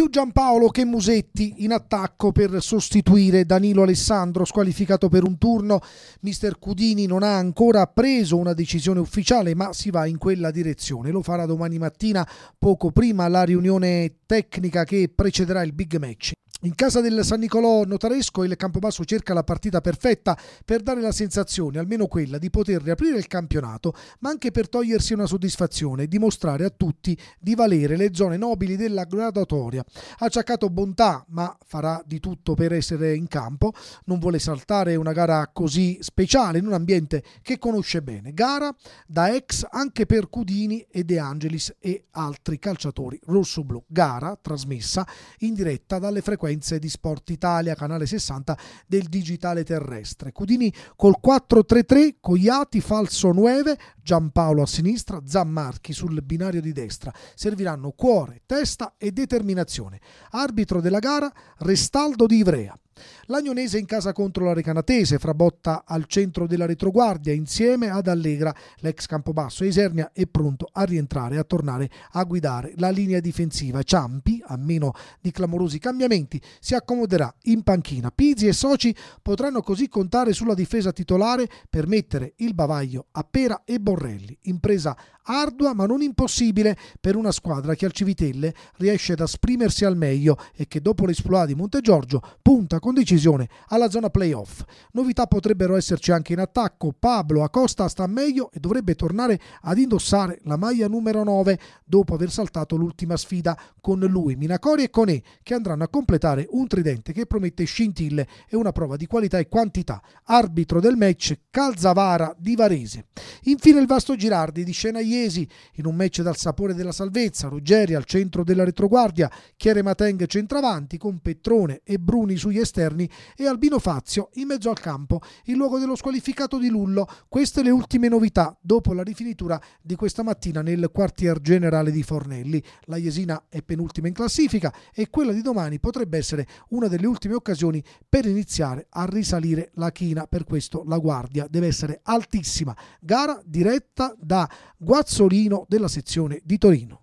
più Giampaolo che Musetti in attacco per sostituire Danilo Alessandro squalificato per un turno. Mister Cudini non ha ancora preso una decisione ufficiale ma si va in quella direzione. Lo farà domani mattina poco prima la riunione tecnica che precederà il big match. In casa del San Nicolò Notaresco il Campobasso cerca la partita perfetta per dare la sensazione, almeno quella, di poter riaprire il campionato, ma anche per togliersi una soddisfazione e dimostrare a tutti di valere le zone nobili della gradatoria. Ha ciaccato bontà, ma farà di tutto per essere in campo, non vuole saltare una gara così speciale in un ambiente che conosce bene. Gara da ex anche per Cudini e De Angelis e altri calciatori rossoblù. Gara trasmessa in diretta dalle frequenze frequenze di Sport Italia, canale 60 del digitale terrestre. Cudini col 4-3-3, Cogliati, falso 9, Giampaolo a sinistra, Zammarchi sul binario di destra. Serviranno cuore, testa e determinazione. Arbitro della gara Restaldo di Ivrea. L'Agnonese in casa contro la Recanatese, Frabotta al centro della retroguardia insieme ad Allegra, l'ex Campobasso. Isernia è pronto a rientrare, e a tornare a guidare la linea difensiva. Ciampi, a meno di clamorosi cambiamenti, si accomoderà in panchina. Pizzi e Soci potranno così contare sulla difesa titolare per mettere il bavaglio a Pera e Bordeaux Morrelli. Impresa ardua ma non impossibile per una squadra che al Civitelle riesce ad esprimersi al meglio e che dopo l'esploa di Montegiorgio punta con decisione alla zona playoff. Novità potrebbero esserci anche in attacco. Pablo Acosta sta meglio e dovrebbe tornare ad indossare la maglia numero 9 dopo aver saltato l'ultima sfida con lui, Minacori e Conè che andranno a completare un tridente che promette scintille e una prova di qualità e quantità. Arbitro del match Calzavara di Varese. Infine il vasto girardi di scena Iesi in un match dal sapore della salvezza, Ruggeri al centro della retroguardia, Chiere Mateng centravanti con Petrone e Bruni sugli esterni e Albino Fazio in mezzo al campo in luogo dello squalificato di Lullo. Queste le ultime novità dopo la rifinitura di questa mattina nel quartier generale di Fornelli. La Iesina è penultima in classifica e quella di domani potrebbe essere una delle ultime occasioni per iniziare a risalire la china. Per questo la guardia deve essere altissima. Gara diretta diretta da Guazzolino della sezione di Torino.